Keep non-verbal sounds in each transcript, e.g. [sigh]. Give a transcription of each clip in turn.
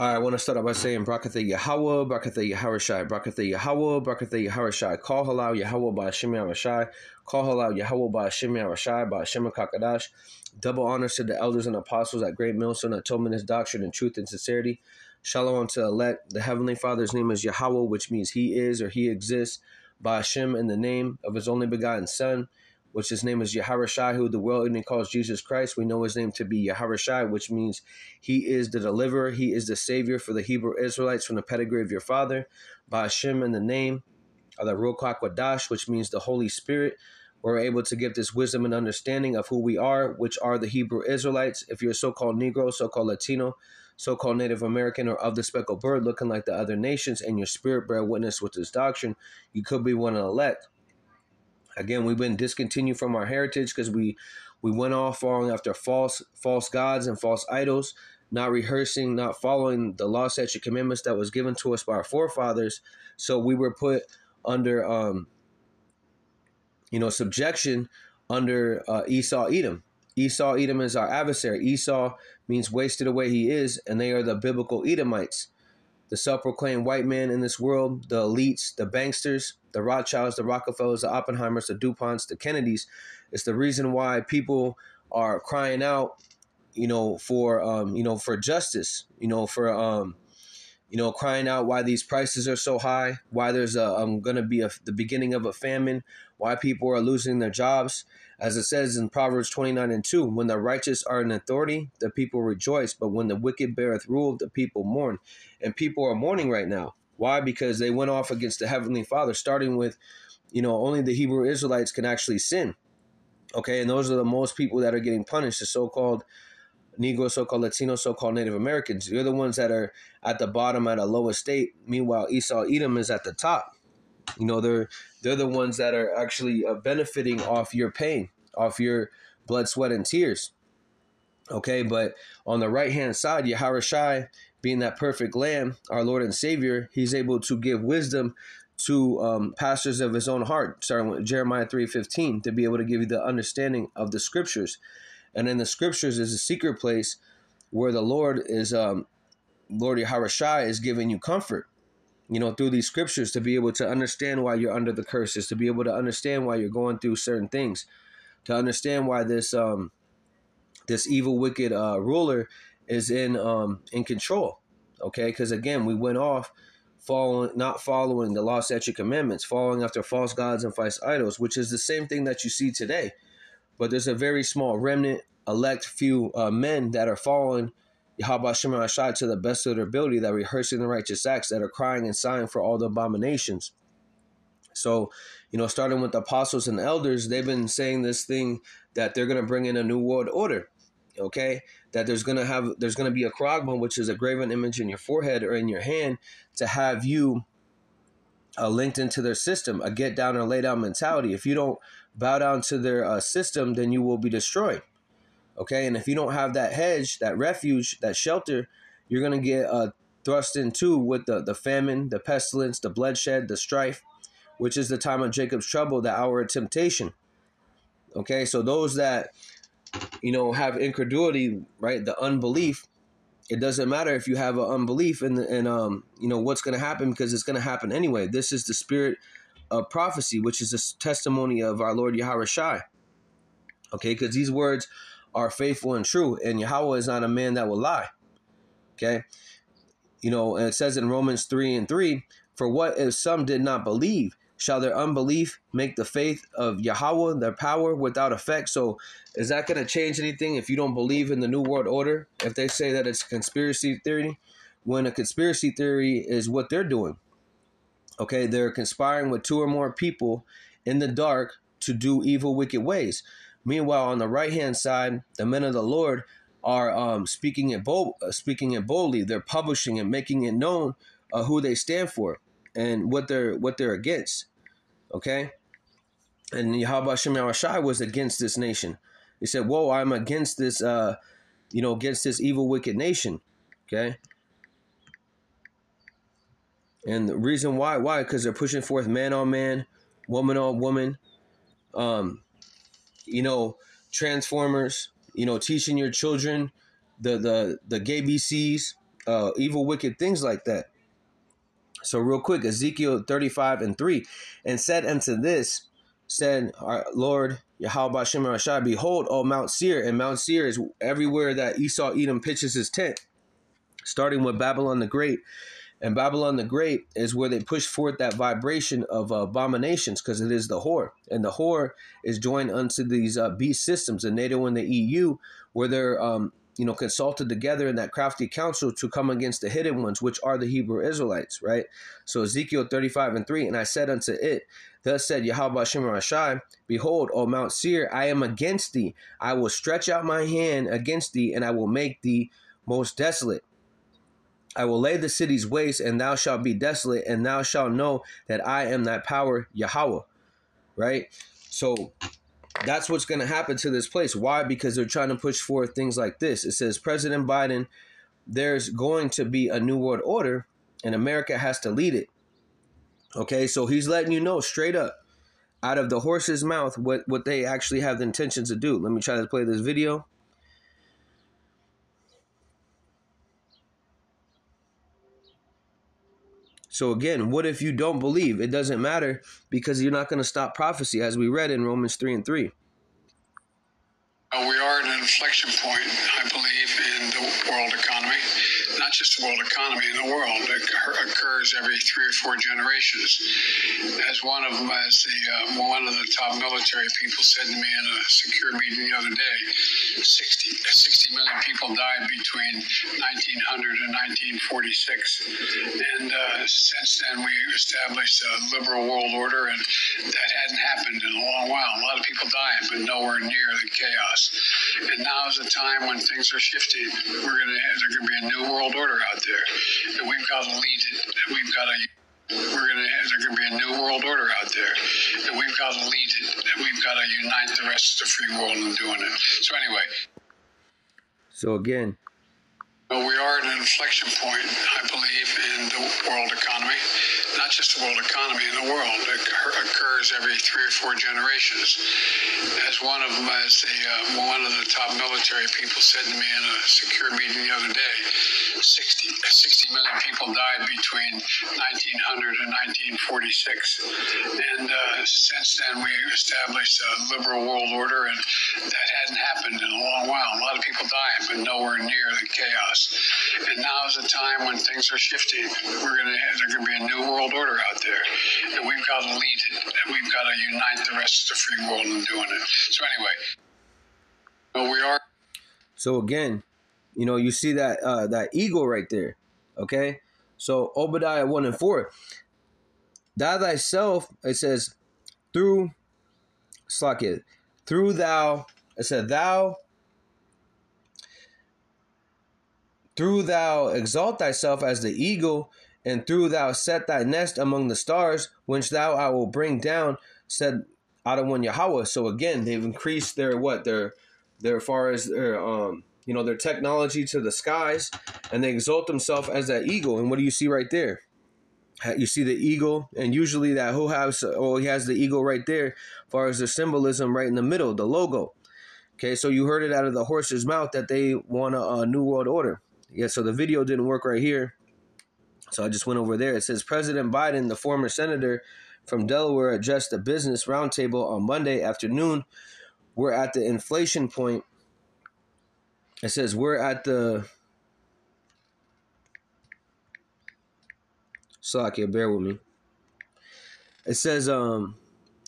I want to start out by saying Brakatha Yahweh, Brakatha Yaharashai, Brakatha Yahweh, Brakatha Yaharashai, Call Halal Yahweh by Hashem Yarashai, Call Halal Yahweh by Hashem Yarashai, by Hashem Kakadash. Double honors to the elders and apostles at Great Millstone that told me this doctrine in truth and sincerity. Shalom to elect. The Heavenly Father's name is Yahweh, which means He is or He exists, by Hashem in the name of His only begotten Son which his name is Yaharashai, who the world even calls Jesus Christ. We know his name to be Yaharashai, which means he is the deliverer, he is the savior for the Hebrew Israelites from the pedigree of your father, by Hashem in the name of the Ruach HaKodesh, which means the Holy Spirit. We're able to give this wisdom and understanding of who we are, which are the Hebrew Israelites. If you're so-called Negro, so-called Latino, so-called Native American, or of the speckled bird, looking like the other nations, and your spirit bear witness with this doctrine, you could be one of the elect Again, we've been discontinued from our heritage because we we went off following after false false gods and false idols, not rehearsing, not following the law, statute, commandments that was given to us by our forefathers. So we were put under, um, you know, subjection under uh, Esau, Edom. Esau, Edom is our adversary. Esau means wasted away he is, and they are the biblical Edomites the self proclaimed white man in this world, the elites, the banksters, the Rothschilds, the Rockefellers, the Oppenheimers, the DuPonts, the Kennedys. It's the reason why people are crying out, you know, for um, you know, for justice, you know, for um, you know, crying out why these prices are so high, why there's um, gonna be a, the beginning of a famine, why people are losing their jobs. As it says in Proverbs 29 and 2, when the righteous are in authority, the people rejoice, but when the wicked beareth rule, the people mourn. And people are mourning right now. Why? Because they went off against the Heavenly Father, starting with, you know, only the Hebrew Israelites can actually sin. Okay, and those are the most people that are getting punished, the so called Negro, so called Latino, so called Native Americans. You're the ones that are at the bottom at a low estate. Meanwhile, Esau Edom is at the top. You know, they're they're the ones that are actually uh, benefiting off your pain, off your blood, sweat, and tears. Okay, but on the right hand side, Yaharashai, being that perfect lamb, our Lord and Savior, he's able to give wisdom to um, pastors of his own heart, starting with Jeremiah 3.15, to be able to give you the understanding of the scriptures. And in the scriptures is a secret place where the Lord is, um, Lord Yaharashai is giving you comfort you know, through these scriptures to be able to understand why you're under the curses, to be able to understand why you're going through certain things, to understand why this um this evil wicked uh ruler is in um in control. Okay? Cuz again, we went off following not following the law, statute, commandments, following after false gods and false idols, which is the same thing that you see today. But there's a very small remnant, elect few uh, men that are following Yahweh Shem Rashad to the best of their ability that rehearsing the righteous acts that are crying and sighing for all the abominations. So, you know, starting with the apostles and elders, they've been saying this thing that they're going to bring in a new world order. Okay, that there's going to have there's going to be a krogma, which is a graven image in your forehead or in your hand, to have you uh, linked into their system, a get down or lay down mentality. If you don't bow down to their uh, system, then you will be destroyed. Okay, and if you don't have that hedge, that refuge, that shelter, you're gonna get uh, thrust into with the, the famine, the pestilence, the bloodshed, the strife, which is the time of Jacob's trouble, the hour of temptation. Okay, so those that you know have incredulity, right, the unbelief, it doesn't matter if you have an unbelief and and um you know what's gonna happen because it's gonna happen anyway. This is the spirit of prophecy, which is a testimony of our Lord Yahweh Shai. Okay, because these words are faithful and true, and Yahweh is not a man that will lie. Okay? You know, and it says in Romans 3 and 3 For what if some did not believe? Shall their unbelief make the faith of Yahweh, their power, without effect? So, is that going to change anything if you don't believe in the New World Order? If they say that it's conspiracy theory, when a conspiracy theory is what they're doing, okay? They're conspiring with two or more people in the dark to do evil, wicked ways. Meanwhile, on the right hand side, the men of the Lord are um, speaking it bold, uh, speaking it boldly. They're publishing and making it known uh, who they stand for and what they're what they're against. Okay, and Yahweh Shem was against this nation. He said, "Whoa, I'm against this, uh, you know, against this evil, wicked nation." Okay. And the reason why, why, because they're pushing forth man on man, woman on woman, um, you know, Transformers, you know, teaching your children the the the gay BCs, uh, evil wicked things like that. So real quick, Ezekiel 35 and 3, and said unto this, said our Lord Yahweh Shemar Behold, O Mount Seir, and Mount Seir is everywhere that Esau Edom pitches his tent, starting with Babylon the Great and Babylon the Great is where they push forth that vibration of uh, abominations because it is the whore. And the whore is joined unto these uh, beast systems the NATO and the EU, where they're um, you know, consulted together in that crafty council to come against the hidden ones, which are the Hebrew Israelites, right? So Ezekiel 35 and 3, and I said unto it, Thus said Yahweh Shemar Behold, O Mount Seir, I am against thee. I will stretch out my hand against thee, and I will make thee most desolate. I will lay the cities waste, and thou shalt be desolate, and thou shalt know that I am that power, Yahweh. Right? So that's what's going to happen to this place. Why? Because they're trying to push forward things like this. It says, President Biden, there's going to be a new world order, and America has to lead it. Okay, so he's letting you know straight up out of the horse's mouth what, what they actually have the intentions to do. Let me try to play this video. So again, what if you don't believe? It doesn't matter because you're not going to stop prophecy, as we read in Romans 3 and 3. we are at an inflection point, I believe, in the world economy just the world economy in the world. It occurs every three or four generations. As one of them, as the uh, one of the top military people said to me in a secure meeting the other day, 60, 60 million people died between 1900 and 1946, and uh, since then we established a liberal world order, and that hadn't happened in a long while. A lot of people dying, but nowhere near the chaos. And now is the time when things are shifting. We're gonna there's gonna be a new world order out there. That we've got to lead it. That we've got to. We're gonna. There's gonna be a new world order out there. That we've got to lead it. That we've got to unite the rest of the free world in doing it. So anyway. So again, well, we are at an inflection point, I believe, in the world economy. Not just the world economy, in the world. It occurs every three or four generations. As one of them, as the, uh, one of the top military people said to me in a secure meeting the other day, 60, 60 million people died between 1900 and 1946. And uh, since then, we established a liberal world order, and that hadn't happened in a long while. A lot of people dying, but nowhere near the chaos. And now is a time when things are shifting. We're going to there's going to be a new world order out there, and we've got to lead it. And we've got to unite the rest of the free world in doing it. So anyway, so we are. So again, you know, you see that uh, that eagle right there, okay? So Obadiah one and four. Thou thyself, it says, through, slack it, through thou, it said thou Through thou exalt thyself as the eagle, and through thou set thy nest among the stars, which thou I will bring down, said one Yahweh. So again, they've increased their what their their far as their um you know their technology to the skies, and they exalt themselves as that eagle. And what do you see right there? You see the eagle, and usually that who has oh he has the eagle right there, far as the symbolism right in the middle, the logo. Okay, so you heard it out of the horse's mouth that they want a, a new world order yeah, so the video didn't work right here. So I just went over there. It says President Biden, the former senator from Delaware, addressed a business roundtable on Monday afternoon. We're at the inflation point. It says we're at the. Slock, yeah, bear with me. It says, um,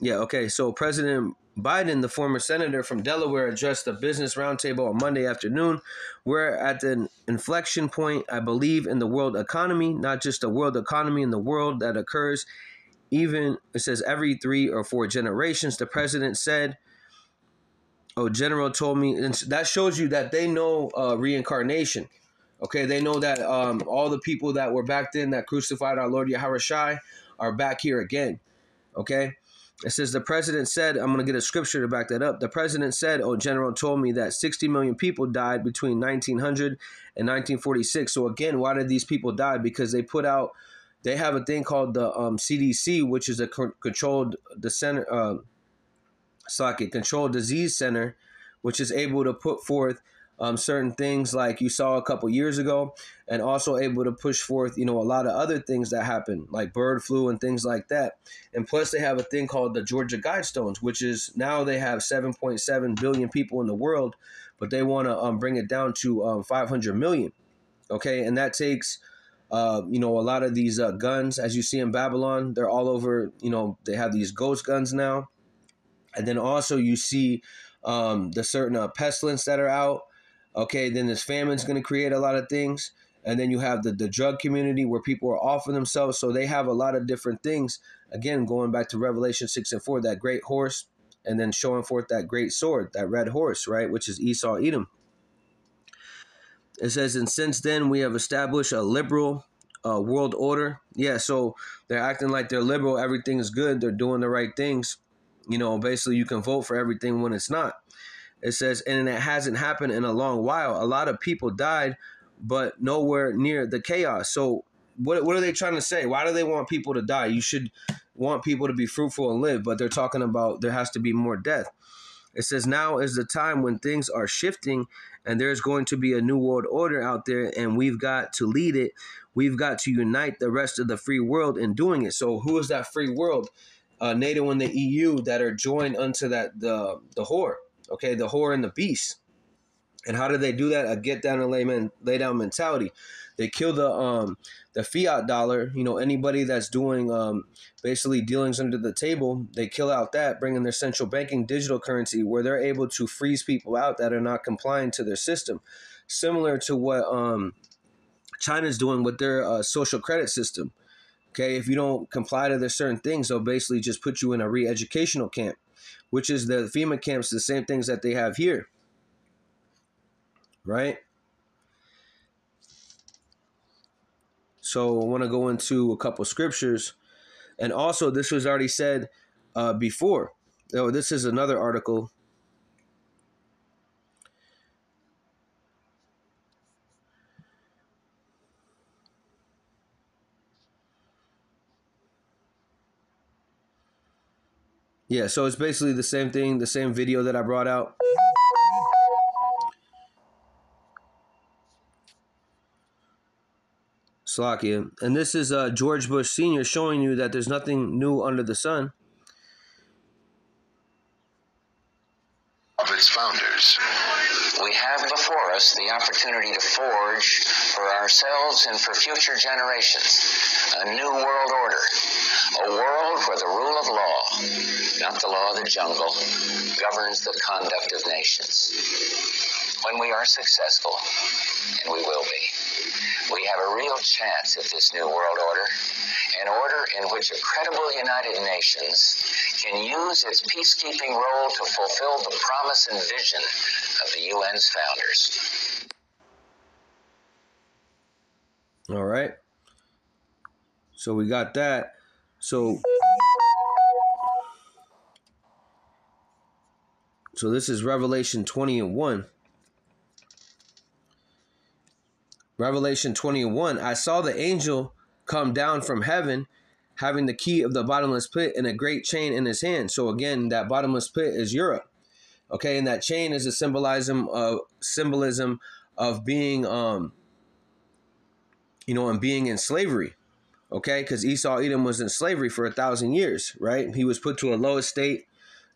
yeah, okay. So President Biden, the former senator from Delaware, addressed a business roundtable on Monday afternoon. We're at an inflection point, I believe, in the world economy, not just the world economy, in the world that occurs even, it says, every three or four generations, the president said. Oh, General told me, and that shows you that they know uh, reincarnation. Okay, they know that um, all the people that were back then that crucified our Lord Yahweh are back here again. Okay, it says the president said, I'm going to get a scripture to back that up. The president said, Oh, General told me that 60 million people died between 1900 and 1946. So, again, why did these people die? Because they put out, they have a thing called the um, CDC, which is a controlled, the center, uh, um, socket, controlled disease center, which is able to put forth um, certain things like you saw a couple years ago, and also able to push forth, you know, a lot of other things that happen, like bird flu and things like that. And plus, they have a thing called the Georgia Guidestones, which is now they have 7.7 billion people in the world, but they want to um, bring it down to um, 500 million. Okay, and that takes. Uh, you know, a lot of these uh, guns, as you see in Babylon, they're all over. You know, they have these ghost guns now, and then also you see um, the certain uh, pestilence that are out Okay, then this famine's going to create a lot of things. And then you have the, the drug community where people are offering themselves. So they have a lot of different things. Again, going back to Revelation 6 and 4, that great horse, and then showing forth that great sword, that red horse, right? Which is Esau Edom. It says, and since then we have established a liberal uh, world order. Yeah, so they're acting like they're liberal. Everything's good. They're doing the right things. You know, basically, you can vote for everything when it's not. It says, and it hasn't happened in a long while. A lot of people died, but nowhere near the chaos. So what what are they trying to say? Why do they want people to die? You should want people to be fruitful and live, but they're talking about there has to be more death. It says now is the time when things are shifting and there's going to be a new world order out there and we've got to lead it. We've got to unite the rest of the free world in doing it. So who is that free world? Uh, NATO and the EU that are joined unto that the the whore okay, the whore and the beast. And how do they do that? A get down and lay, lay down mentality. They kill the um, the fiat dollar. You know anybody that's doing um, basically dealings under the table. They kill out that, bringing their central banking digital currency, where they're able to freeze people out that are not complying to their system. Similar to what um, China's doing with their uh, social credit system. Okay, if you don't comply to their certain things, they'll basically just put you in a re-educational camp which is the FEMA camps, the same things that they have here. Right? So I want to go into a couple scriptures. And also, this was already said uh, before. Oh, this is another article Yeah, so it's basically the same thing, the same video that I brought out. Slovakia. And this is uh, George Bush Sr. showing you that there's nothing new under the sun. Of its founders. We have before us the opportunity to forge for ourselves and for future generations a new world order a world where the rule of law, not the law of the jungle, governs the conduct of nations. When we are successful, and we will be, we have a real chance at this new world order, an order in which a credible United Nations can use its peacekeeping role to fulfill the promise and vision of the UN's founders. All right. So we got that. So, so this is Revelation 20 and 1. Revelation 20 and 1. I saw the angel come down from heaven having the key of the bottomless pit and a great chain in his hand. So again, that bottomless pit is Europe. Okay, and that chain is a symbolism of symbolism of being um you know, and being in slavery okay? Because Esau Edom was in slavery for a thousand years, right? He was put to a low estate,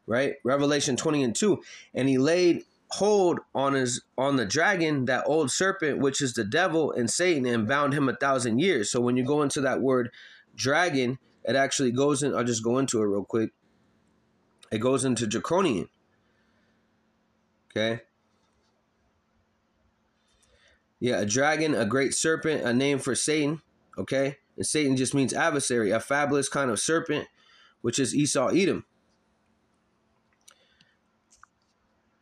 right? Revelation 20 and 2. And he laid hold on his on the dragon, that old serpent, which is the devil and Satan, and bound him a thousand years. So when you go into that word dragon, it actually goes in, I'll just go into it real quick. It goes into draconian. Okay. Yeah, a dragon, a great serpent, a name for Satan. Okay. And Satan just means adversary, a fabulous kind of serpent, which is Esau Edom.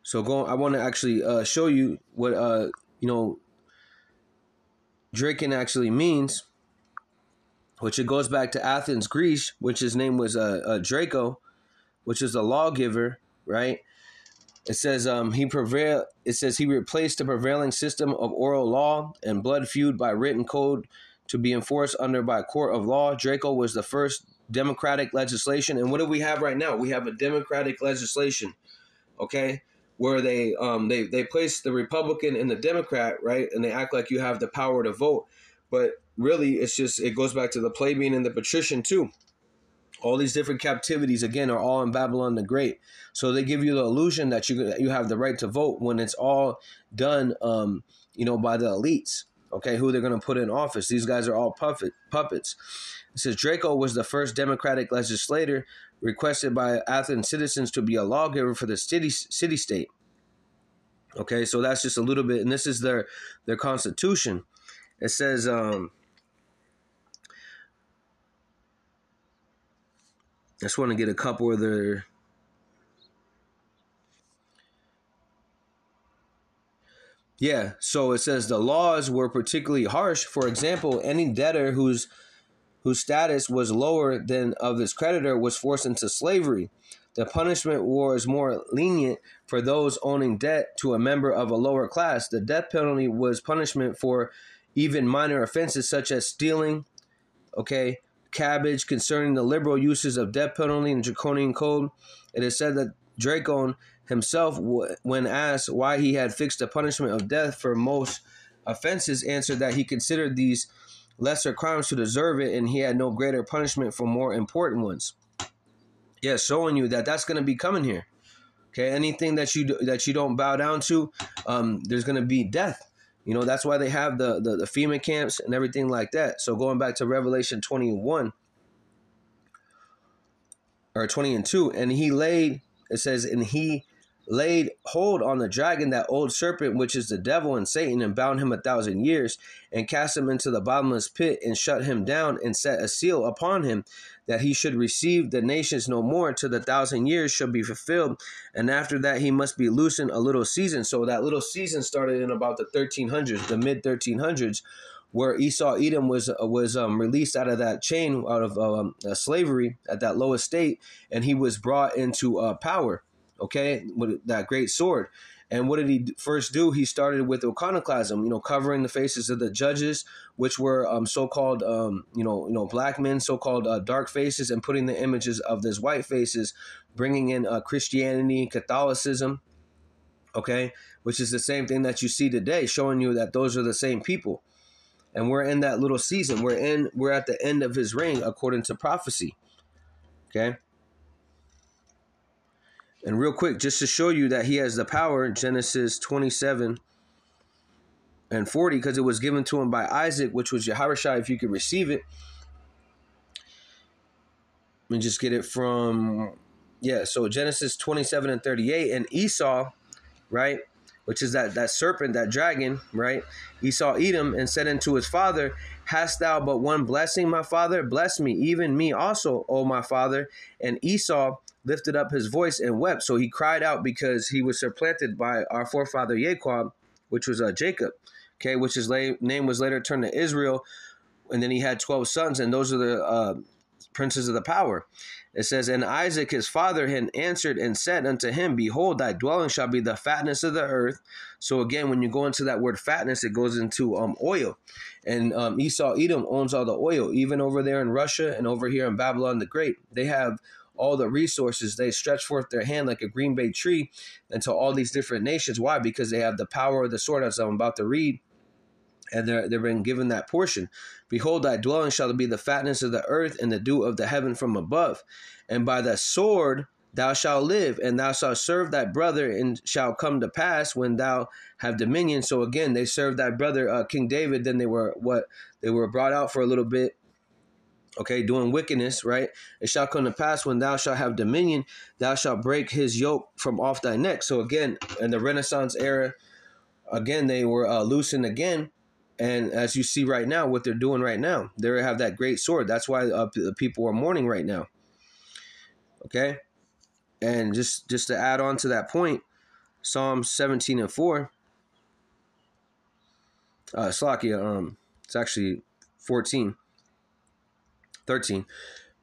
So going, I want to actually uh, show you what uh, you know Draken actually means, which it goes back to Athens, Greece, which his name was uh, uh Draco, which is a lawgiver, right? It says um, he prevail. It says he replaced the prevailing system of oral law and blood feud by written code to be enforced under by a court of law. Draco was the first democratic legislation. And what do we have right now? We have a democratic legislation, okay, where they um, they they place the Republican and the Democrat right, and they act like you have the power to vote, but really it's just it goes back to the plebeian and the patrician too. All these different captivities again are all in Babylon the Great, so they give you the illusion that you you have the right to vote when it's all done, um, you know, by the elites okay, who they're going to put in office. These guys are all puppet, puppets. It says Draco was the first Democratic legislator requested by Athens citizens to be a lawgiver for the city city state. Okay, so that's just a little bit, and this is their their constitution. It says. Um, I just want to get a couple of their Yeah, so it says the laws were particularly harsh. For example, any debtor whose whose status was lower than of his creditor was forced into slavery. The punishment was more lenient for those owning debt to a member of a lower class. The death penalty was punishment for even minor offenses such as stealing, okay, cabbage. Concerning the liberal uses of death penalty in draconian code, it is said that Dracon himself, when asked why he had fixed the punishment of death for most offenses, answered that he considered these lesser crimes to deserve it and he had no greater punishment for more important ones. Yeah, showing you that that's going to be coming here. Okay, anything that you do, that you don't bow down to, um, there's going to be death. You know that's why they have the, the the FEMA camps and everything like that. So going back to Revelation 21 or 20 and 2, and he laid it says, and he laid hold on the dragon, that old serpent, which is the devil and Satan, and bound him a thousand years, and cast him into the bottomless pit, and shut him down, and set a seal upon him, that he should receive the nations no more till the thousand years shall be fulfilled. And after that, he must be loosened a little season. So that little season started in about the 1300s, the mid 1300s. Where Esau Edom was uh, was um, released out of that chain, out of um, uh, slavery at that low estate, and he was brought into uh, power okay, with that great sword. And what did he first do? He started with iconoclasm, you know, covering the faces of the judges, which were um, so-called, um, you know, you know, black men, so-called uh, dark faces, and putting the images of these white faces, bringing in uh, Christianity, Catholicism, okay, which is the same thing that you see today, showing you that those are the same people. And we're in that little season. We're in. We're at the end of his reign, according to prophecy. Okay. And real quick, just to show you that he has the power, Genesis 27 and 40, because it was given to him by Isaac, which was Yaharashai. if you could receive it. Let me just get it from, yeah, so Genesis 27 and 38. And Esau, right, which is that, that serpent, that dragon, right? Esau Edom, and said unto his father, Hast thou but one blessing, my father? Bless me, even me also, O my father. And Esau lifted up his voice and wept. So he cried out because he was supplanted by our forefather Jacob, which was uh, Jacob, okay, which his la- name was later turned to Israel. And then he had 12 sons, and those are the uh, princes of the power. It says, And Isaac his father had answered and said unto him, Behold, thy dwelling shall be the fatness of the earth. So again, when you go into that word fatness, it goes into um, oil. And um, Esau, Edom owns all the oil, even over there in Russia and over here in Babylon the Great. They have all the resources. They stretch forth their hand like a green bay tree unto all these different nations. Why? Because they have the power of the sword, as I'm about to read and they're, they've been given that portion. Behold, thy dwelling shall be the fatness of the earth and the dew of the heaven from above. And by the sword thou shalt live, and thou shalt serve thy brother, and shall come to pass when thou have dominion. So again, they served thy brother, uh, King David. Then they were what they were brought out for a little bit, okay, doing wickedness, right? It shall come to pass when thou shalt have dominion, thou shalt break his yoke from off thy neck. So again, in the Renaissance era, again they were uh, loosened again, and as you see right now, what they're doing right now, they have that great sword. That's why uh, people are mourning right now. Okay, and just just to add on to that point, Psalm seventeen and four. Uh, Slakia, um, it's actually fourteen. 13.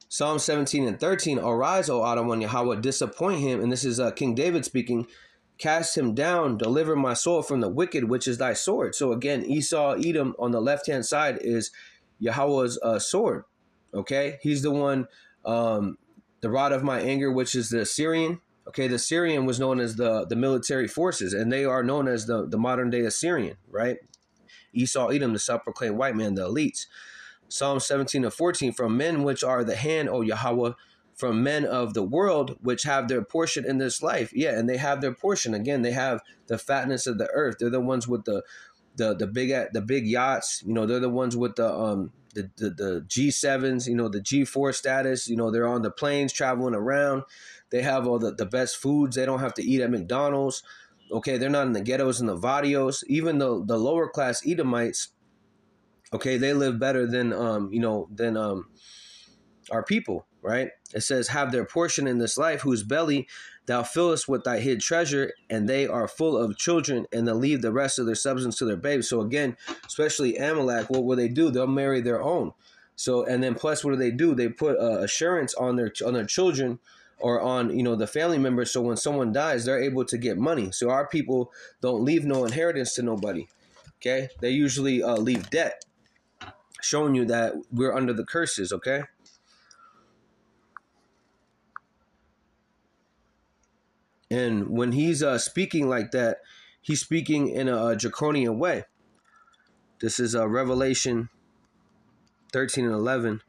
Psalm 17 and 13 Arise, O Adonai Yahweh, disappoint him. And this is uh, King David speaking cast him down, deliver my soul from the wicked, which is thy sword. So again, Esau, Edom on the left hand side is Yahweh's uh, sword. Okay, he's the one, um, the rod of my anger, which is the Assyrian. Okay, the Syrian was known as the the military forces, and they are known as the the modern day Assyrian, right? Esau, Edom, the self proclaimed white man, the elites. Psalm 17 and 14, from men which are the hand, O Yahweh, from men of the world which have their portion in this life. Yeah, and they have their portion. Again, they have the fatness of the earth. They're the ones with the the the big the big yachts. You know, they're the ones with the um the the, the G sevens. You know, the G four status. You know, they're on the planes traveling around. They have all the the best foods. They don't have to eat at McDonald's. Okay, they're not in the ghettos and the vadios. Even the the lower class Edomites Okay, they live better than um, you know, than um our people, right? It says, Have their portion in this life, whose belly thou fillest with thy hid treasure, and they are full of children, and they leave the rest of their substance to their babes. So again, especially Amalek, what will they do? They'll marry their own. So and then plus, what do they do? They put uh, assurance on their on their children or on you know the family members. So when someone dies, they're able to get money. So our people don't leave no inheritance to nobody. Okay, they usually uh, leave debt showing you that we're under the curses, okay? And when he's uh, speaking like that, he's speaking in a, a draconian way. This is uh, Revelation 13 and 11.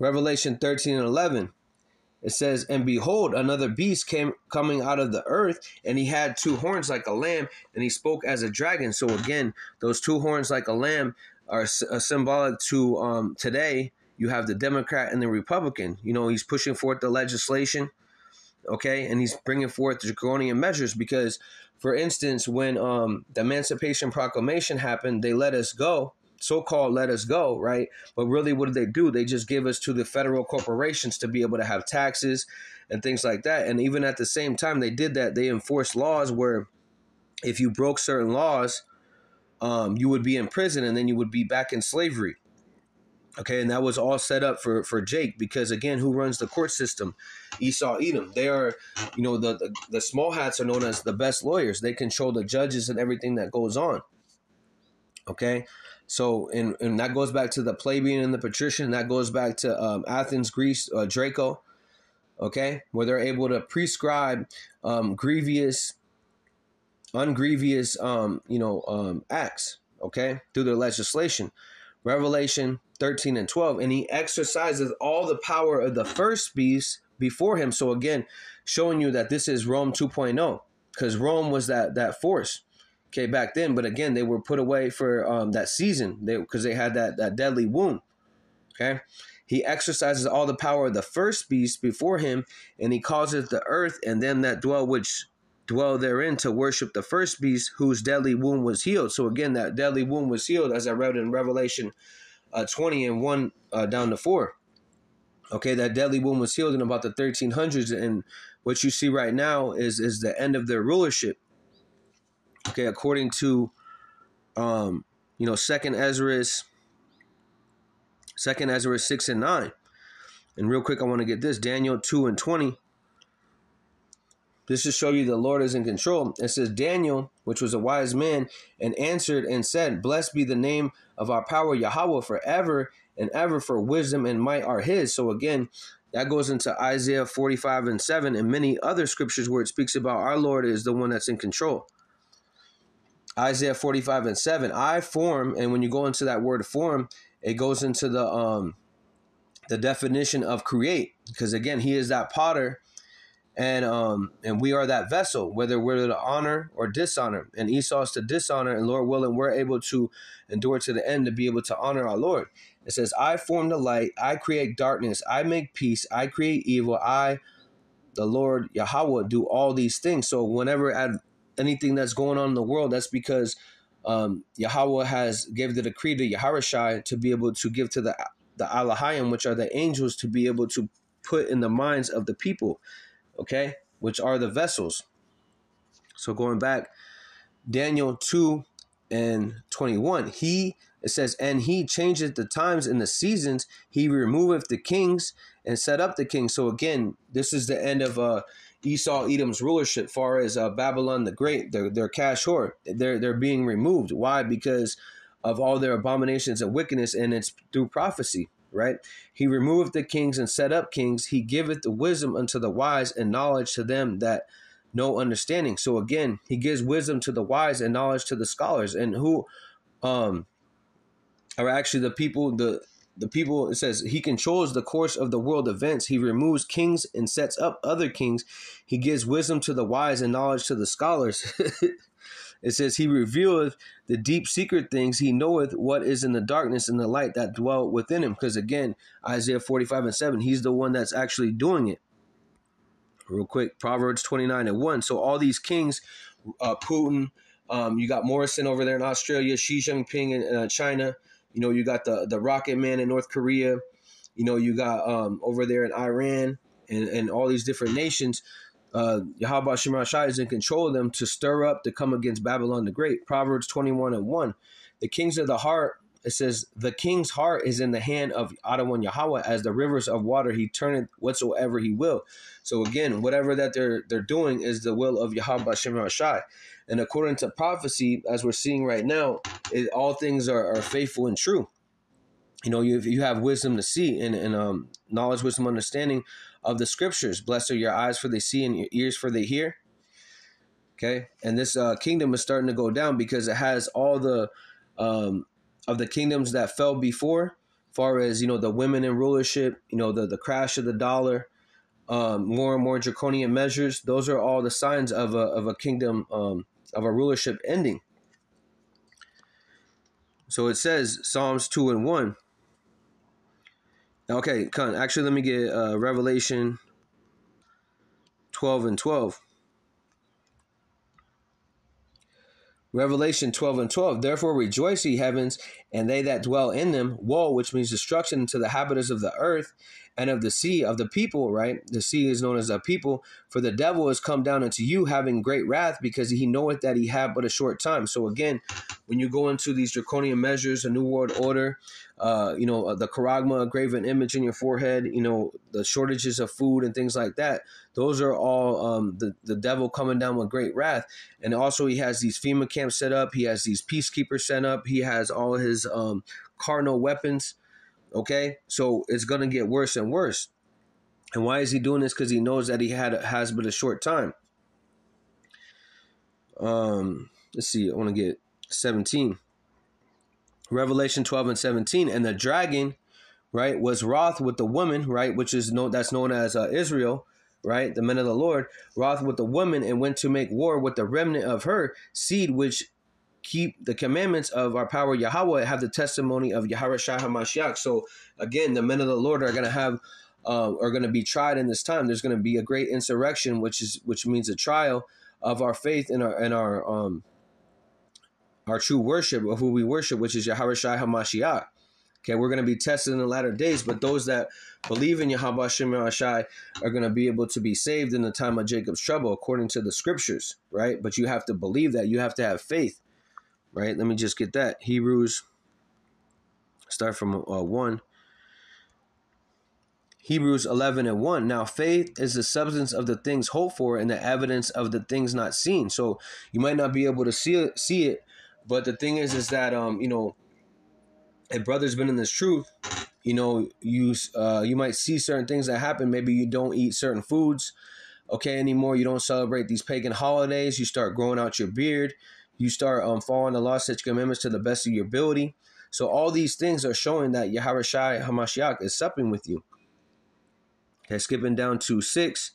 Revelation 13 and 11 it says, And behold, another beast came coming out of the earth, and he had two horns like a lamb, and he spoke as a dragon. So again, those two horns like a lamb are uh, symbolic to um, today. You have the Democrat and the Republican. You know, he's pushing forth the legislation, okay, and he's bringing forth draconian measures because, for instance, when um, the Emancipation Proclamation happened, they let us go so-called let us go, right? But really, what do they do? They just give us to the federal corporations to be able to have taxes and things like that. And even at the same time, they did that. They enforced laws where if you broke certain laws, um, you would be in prison and then you would be back in slavery. Okay, and that was all set up for for Jake because again, who runs the court system? Esau Edom. They are, you know, the, the, the small hats are known as the best lawyers. They control the judges and everything that goes on. Okay, so, and, and that goes back to the plebeian and the patrician. That goes back to um, Athens, Greece, uh, Draco, okay, where they're able to prescribe um, grievous, ungrievous, um, you know, um, acts, okay, through their legislation. Revelation 13 and 12. And he exercises all the power of the first beast before him. So, again, showing you that this is Rome 2.0, because Rome was that, that force okay back then but again they were put away for um, that season because they, they had that, that deadly wound okay he exercises all the power of the first beast before him and he causeth the earth and then that dwell which dwell therein to worship the first beast whose deadly wound was healed so again that deadly wound was healed as i read in revelation uh, 20 and 1 uh, down to 4 okay that deadly wound was healed in about the 1300s and what you see right now is is the end of their rulership Okay, according to um, you know, second Ezra second Ezra six and nine. And real quick, I want to get this Daniel 2 and 20. This to show you the Lord is in control. It says, Daniel, which was a wise man, and answered and said, Blessed be the name of our power, Yahweh, forever and ever, for wisdom and might are his. So again, that goes into Isaiah 45 and 7 and many other scriptures where it speaks about our Lord is the one that's in control. Isaiah 45 and 7. I form, and when you go into that word form, it goes into the um the definition of create, because again, he is that potter and um and we are that vessel, whether we're to honor or dishonor. And Esau's to dishonor, and Lord willing, we're able to endure to the end to be able to honor our Lord. It says, I form the light, I create darkness, I make peace, I create evil, I the Lord Yahweh do all these things. So whenever at anything that's going on in the world, that's because um, Yahweh has gave the decree to Yaharashai to be able to give to the the Alahayim, which are the angels, to be able to put in the minds of the people, okay, which are the vessels. So going back, Daniel 2 and 21, he, it says, and he changeth the times and the seasons, he removeth the kings and set up the kings. So again, this is the end of, uh, Esau Edom's rulership, far as uh, Babylon the Great, their their cash hoard, they're they're being removed. Why? Because of all their abominations and wickedness, and it's through prophecy. Right? He removed the kings and set up kings. He giveth the wisdom unto the wise and knowledge to them that no understanding. So again, he gives wisdom to the wise and knowledge to the scholars, and who um, are actually the people the the people it says he controls the course of the world events he removes kings and sets up other kings he gives wisdom to the wise and knowledge to the scholars [laughs] it says he revealeth the deep secret things he knoweth what is in the darkness and the light that dwell within him because again isaiah 45 and 7 he's the one that's actually doing it real quick proverbs 29 and 1 so all these kings uh, putin um, you got morrison over there in australia xi jinping in uh, china you know, you got the the rocket man in North Korea. You know, you got um, over there in Iran and, and all these different nations. Uh, Yahweh Shai is in control of them to stir up to come against Babylon the Great. Proverbs 21 and 1. The kings of the heart, it says, the king's heart is in the hand of Adon Yahweh as the rivers of water. He turneth whatsoever he will. So again, whatever that they're they're doing is the will of Yahweh Shai. And according to prophecy, as we're seeing right now, it, all things are, are faithful and true. You know, you, you have wisdom to see and, and um, knowledge, wisdom, understanding of the scriptures. Blessed are your eyes for they see and your ears for they hear. Okay. And this uh, kingdom is starting to go down because it has all the um, of the kingdoms that fell before, far as, you know, the women in rulership, you know, the, the crash of the dollar, um, more and more draconian measures. Those are all the signs of a, of a kingdom um, of our rulership ending. So it says Psalms 2 and 1. Okay, con, actually, let me get uh, Revelation 12 and 12. Revelation 12 and 12. Therefore rejoice, ye heavens, and they that dwell in them. Woe, which means destruction to the habitants of the earth, and of the sea of the people right the sea is known as the people for the devil has come down unto you having great wrath because he knoweth that he had but a short time so again when you go into these draconian measures a new world order uh, you know uh, the karagma a graven image in your forehead you know the shortages of food and things like that those are all um, the, the devil coming down with great wrath and also he has these fema camps set up he has these peacekeepers set up he has all his um, carnal weapons Okay, so it's gonna get worse and worse. And why is he doing this? Because he knows that he had has but a short time. Um, let's see. I want to get seventeen. Revelation twelve and seventeen, and the dragon, right, was wroth with the woman, right, which is known that's known as uh, Israel, right, the men of the Lord, wroth with the woman, and went to make war with the remnant of her seed, which keep the commandments of our power Yahweh, have the testimony of Yahweh Shah HaMashiach. So again, the men of the Lord are going to have uh, are going to be tried in this time. There's going to be a great insurrection, which is which means a trial of our faith and our and our um our true worship of who we worship, which is Yahweh Shai Hamashiach. Okay, we're going to be tested in the latter days, but those that believe in Yahweh Shem are going to be able to be saved in the time of Jacob's trouble, according to the scriptures, right? But you have to believe that. You have to have faith right? Let me just get that. Hebrews, start from uh, 1. Hebrews 11 and 1. Now, faith is the substance of the things hoped for and the evidence of the things not seen. So you might not be able to see it, see it but the thing is, is that, um, you know, a brother's been in this truth, you know, you, uh, you might see certain things that happen. Maybe you don't eat certain foods, okay, anymore. You don't celebrate these pagan holidays. You start growing out your beard you start um, following the law, such commandments to the best of your ability. So all these things are showing that Yahweh Hamashiach is supping with you. Okay, skipping down to six.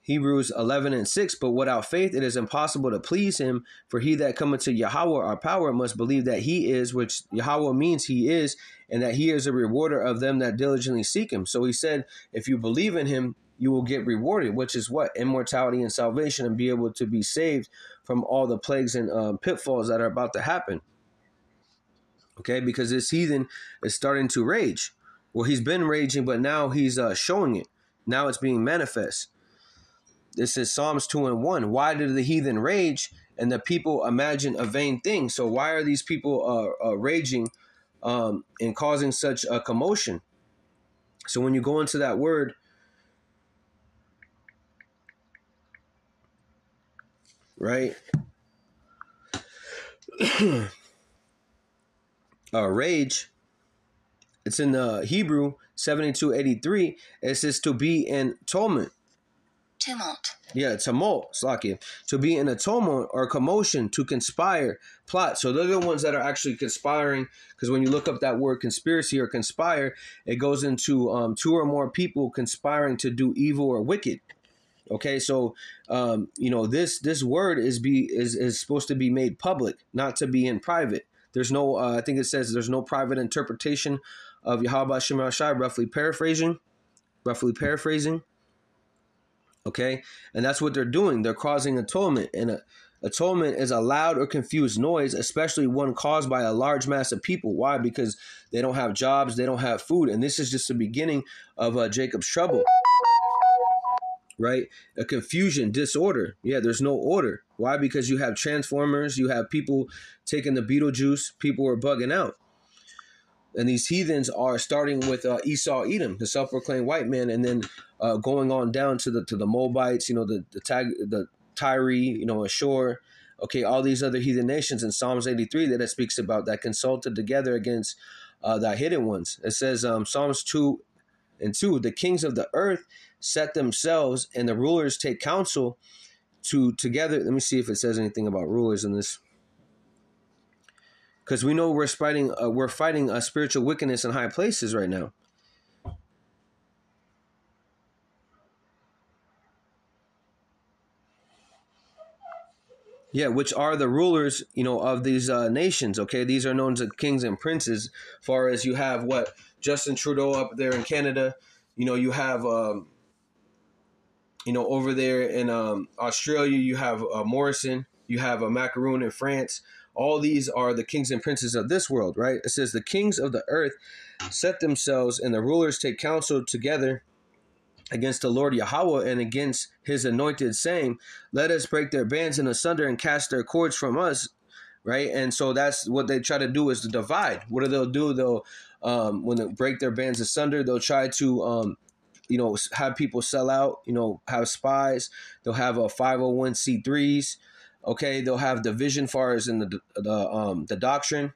Hebrews 11 and 6, but without faith it is impossible to please him, for he that cometh to Yahweh our power must believe that he is, which Yahweh means he is, and that he is a rewarder of them that diligently seek him. So he said, if you believe in him, you will get rewarded, which is what? Immortality and salvation, and be able to be saved from all the plagues and um, pitfalls that are about to happen. Okay, because this heathen is starting to rage. Well, he's been raging, but now he's uh, showing it. Now it's being manifest. This is Psalms 2 and 1. Why did the heathen rage and the people imagine a vain thing? So, why are these people uh, uh raging um, and causing such a commotion? So, when you go into that word, right? [clears throat] uh, rage. It's in the uh, Hebrew seventy two eighty three. It says to be in tumult. Tumult. Yeah, tumult, Slakia. To be in a tumult or commotion, to conspire, plot. So they're the ones that are actually conspiring. Because when you look up that word conspiracy or conspire, it goes into um, two or more people conspiring to do evil or wicked. Okay, so um, you know this this word is be is is supposed to be made public, not to be in private. There's no uh, I think it says there's no private interpretation of Yahweh Shem roughly paraphrasing, roughly paraphrasing. Okay, and that's what they're doing. They're causing atonement, and a, uh, atonement is a loud or confused noise, especially one caused by a large mass of people. Why? Because they don't have jobs, they don't have food, and this is just the beginning of uh, Jacob's trouble right? A confusion, disorder. Yeah, there's no order. Why? Because you have transformers, you have people taking the Beetlejuice, people are bugging out. And these heathens are starting with uh, Esau Edom, the self-proclaimed white man, and then uh, going on down to the to the Moabites, you know, the the tag the Tyree, you know, ashore. Okay, all these other heathen nations in Psalms 83 that it speaks about that consulted together against uh, the hidden ones. It says um, Psalms 2 and two, the kings of the earth set themselves and the rulers take counsel to together. Let me see if it says anything about rulers in this. Because we know we're fighting, uh, we're fighting a spiritual wickedness in high places right now. Yeah, which are the rulers, you know, of these uh, nations. Okay, these are known as kings and princes. Far as you have what Justin Trudeau up there in Canada. You know, you have, um, you know, over there in um, Australia, you have uh, Morrison, you have a uh, Macaroon in France. All these are the kings and princes of this world, right? It says the kings of the earth set themselves and the rulers take counsel together against the Lord Yahweh and against his anointed, saying, Let us break their bands and asunder and cast their cords from us, right? And so that's what they try to do is to divide. What do they'll do? They'll um, when they break their bands asunder, they'll try to um, you know have people sell out. You know, have spies. They'll have a uh, five hundred oh one c threes. Okay, they'll have division far as in the the um, the doctrine.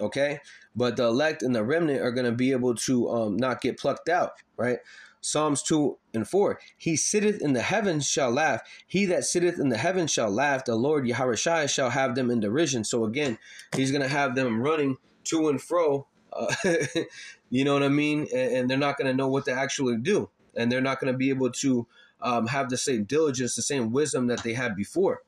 Okay, but the elect and the remnant are going to be able to um, not get plucked out, right? Psalms 2 and 4. He sitteth in the heavens shall laugh. He that sitteth in the heavens shall laugh. The Lord Yahushua shall have them in derision. So again, he's going to have them running to and fro. Uh, [laughs] you know what I mean? And, and they're not going to know what to actually do. And they're not going to be able to um, have the same diligence, the same wisdom that they had before.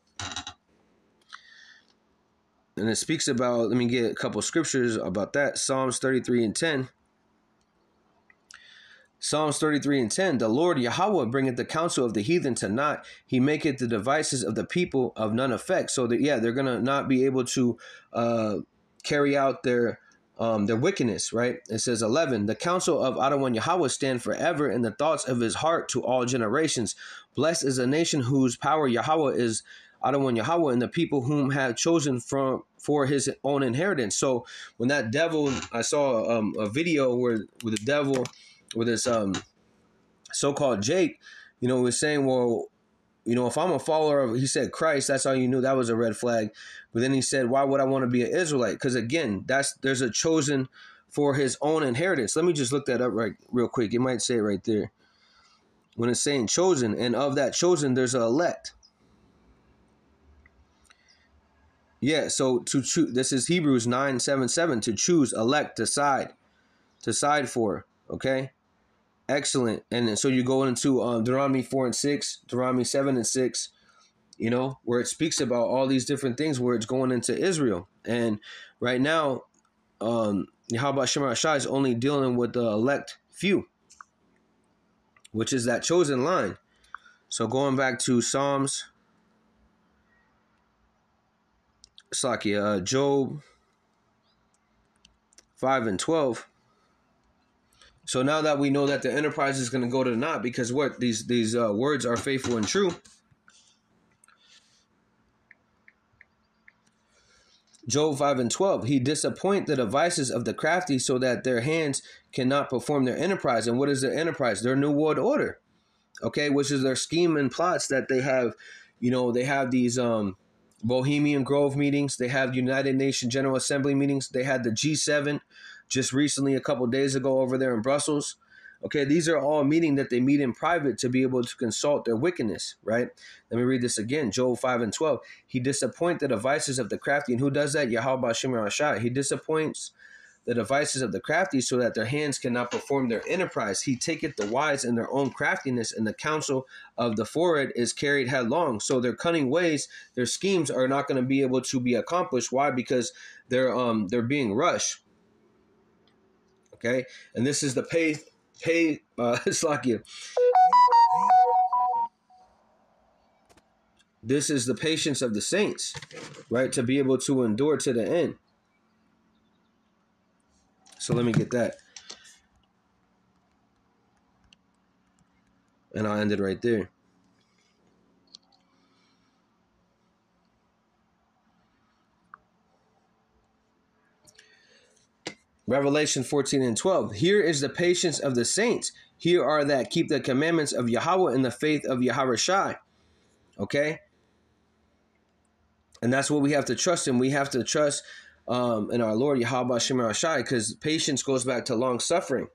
And it speaks about, let me get a couple scriptures about that. Psalms 33 and 10. Psalms 33 and 10 The Lord Yahweh bringeth the counsel of the heathen to naught. He maketh the devices of the people of none effect. So, that, yeah, they're going to not be able to uh, carry out their um, their wickedness, right? It says 11, the counsel of Adonai Yahweh stand forever in the thoughts of his heart to all generations. Blessed is a nation whose power Yahweh is Adonai Yahweh and the people whom have chosen from for his own inheritance. So when that devil, I saw um, a video where, where the devil with this um so-called Jake, you know, was saying, well, you know, if I'm a follower of, he said Christ, that's all you knew. That was a red flag. But then he said, why would I want to be an Israelite? Because again, that's there's a chosen for his own inheritance. Let me just look that up right real quick. It might say it right there when it's saying chosen, and of that chosen, there's a elect. Yeah, so to choose, this is Hebrews nine seven seven to choose, elect, decide, decide for. Okay, excellent. And so you go into um, Deuteronomy four and six, Deuteronomy seven and six. You know where it speaks about all these different things where it's going into Israel. And right now, um, about Shemar Shah is only dealing with the elect few, which is that chosen line. So going back to Psalms, Slakia, uh, Job 5 and 12. So now that we know that the enterprise is going to go to naught, because what these these uh, words are faithful and true. Job 5 and 12, he disappoint the devices of the crafty so that their hands cannot perform their enterprise. And what is their enterprise? Their new world order. Okay, which is their scheme and plots that they have, you know, they have these um Bohemian Grove meetings, they have United Nations General Assembly meetings, they had the G7, just recently a couple days ago over there in Brussels. Okay, these are all meeting that they meet in private to be able to consult their wickedness, right? Let me read this again, Job 5 and 12. He disappoints the devices of the crafty. And who does that? Yahweh Shimon He disappoints the devices of the crafty so that their hands cannot perform their enterprise. He taketh the wise in their own craftiness, and the counsel of the forehead is carried headlong. So their cunning ways, their schemes are not going to be able to be accomplished. Why? Because they're um they're being rushed. Okay, and this is the pay pay uh, you. [laughs] This is the patience of the saints, right? To be able to endure to the end. So let me get that. And I'll end it right there. Revelation 14 and 12. Here is the patience of the saints. Here are that keep the commandments of Yahweh and the faith of Yahweh Shai. Okay? And that's what we have to trust in. We have to trust um, in our Lord Yahweh Shimmer Shai because patience goes back to long suffering.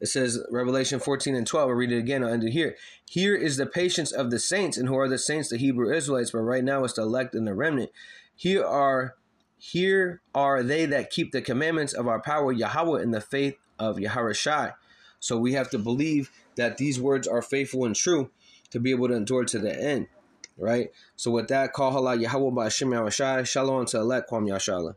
It says Revelation 14 and 12. I'll read it again I'll it here. Here is the patience of the saints, and who are the saints? The Hebrew Israelites, but right now it's the elect and the remnant. Here are here are they that keep the commandments of our power, Yahweh, in the faith of Yaharashai. So we have to believe that these words are faithful and true to be able to endure to the end. Right? So with that, call Hala Yahweh by Hashem Yahushai. Shalom to Elek Kwam Yashala.